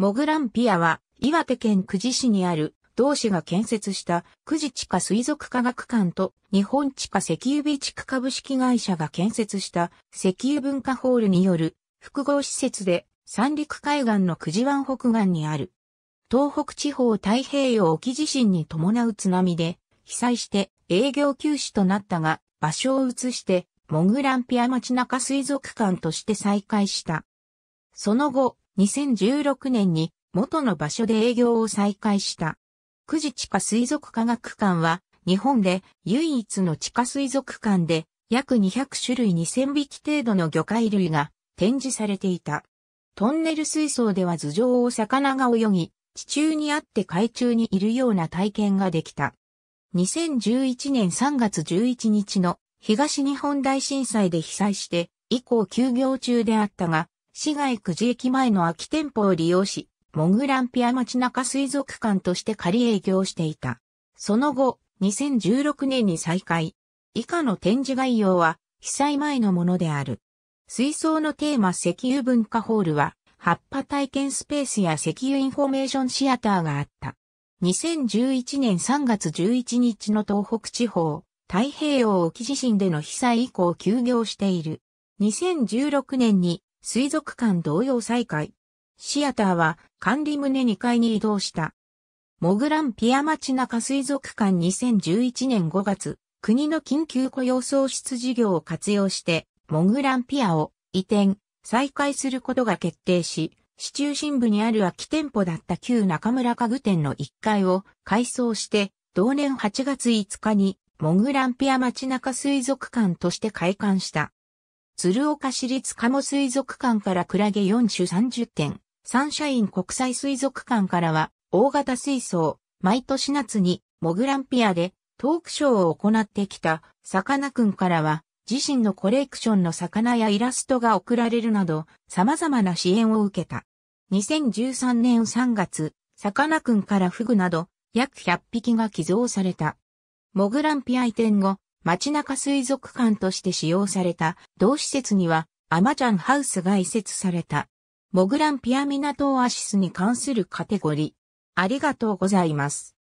モグランピアは、岩手県久慈市にある、同市が建設した久慈地下水族科学館と日本地下石油備蓄株式会社が建設した石油文化ホールによる複合施設で三陸海岸の久慈湾北岸にある。東北地方太平洋沖地震に伴う津波で被災して営業休止となったが場所を移してモグランピア町中水族館として再開した。その後、2016年に元の場所で営業を再開した。久慈地下水族科学館は日本で唯一の地下水族館で約200種類2000匹程度の魚介類が展示されていた。トンネル水槽では頭上を魚が泳ぎ、地中にあって海中にいるような体験ができた。2011年3月11日の東日本大震災で被災して以降休業中であったが、市街久慈駅前の空き店舗を利用し、モグランピア町中水族館として仮営業していた。その後、2016年に再開。以下の展示概要は、被災前のものである。水槽のテーマ石油文化ホールは、葉っぱ体験スペースや石油インフォメーションシアターがあった。2011年3月11日の東北地方、太平洋沖地震での被災以降休業している。2016年に水族館同様再開。シアターは管理棟2階に移動した。モグランピア町中水族館2011年5月、国の緊急雇用創出事業を活用して、モグランピアを移転、再開することが決定し、市中心部にある空き店舗だった旧中村家具店の1階を改装して、同年8月5日に、モグランピア町中水族館として開館した。鶴岡市立加茂水族館からクラゲ4種30点、サンシャイン国際水族館からは、大型水槽、毎年夏に、モグランピアで、トークショーを行ってきた、さかなクンからは、自身のコレクションの魚やイラストが送られるなど、様々な支援を受けた。2013年3月、さかなクンからフグなど、約100匹が寄贈された。モグランピア移転後、街中水族館として使用された同施設にはアマジャンハウスが移設された。モグランピアミナトオアシスに関するカテゴリー。ありがとうございます。